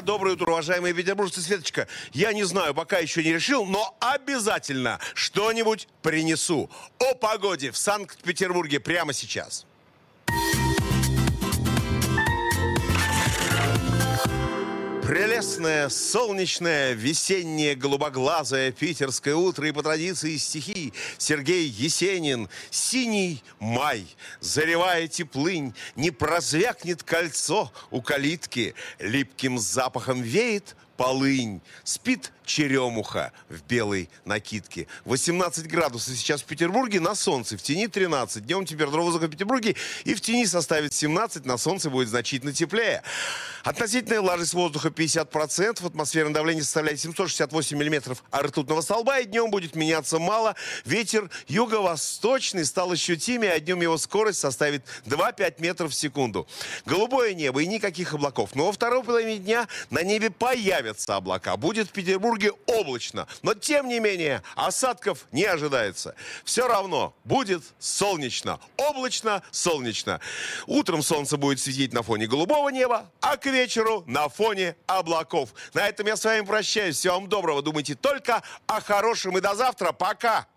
Доброе утро, уважаемые петербуржцы. Светочка, я не знаю, пока еще не решил, но обязательно что-нибудь принесу о погоде в Санкт-Петербурге прямо сейчас. Прелестное, солнечное, весеннее, голубоглазое питерское утро и по традиции стихи Сергей Есенин. Синий май, заревая теплынь, не прозвякнет кольцо у калитки, липким запахом веет полынь. Спит черемуха в белой накидке. 18 градусов сейчас в Петербурге, на солнце, в тени 13. Днем температура воздуха в Петербурге и в тени составит 17, на солнце будет значительно теплее. Относительная влажность воздуха 50%, атмосферное давление составляет 768 миллиметров а ртутного столба, и днем будет меняться мало. Ветер юго-восточный стал ощутимее, а днем его скорость составит 2-5 метров в секунду. Голубое небо и никаких облаков. Но во второй половине дня на небе появятся облака. Будет в Петербурге облачно. Но, тем не менее, осадков не ожидается. Все равно будет солнечно. Облачно, солнечно. Утром солнце будет светить на фоне голубого неба, а к вечеру на фоне облаков. На этом я с вами прощаюсь. Всего вам доброго. Думайте только о хорошем и до завтра. Пока!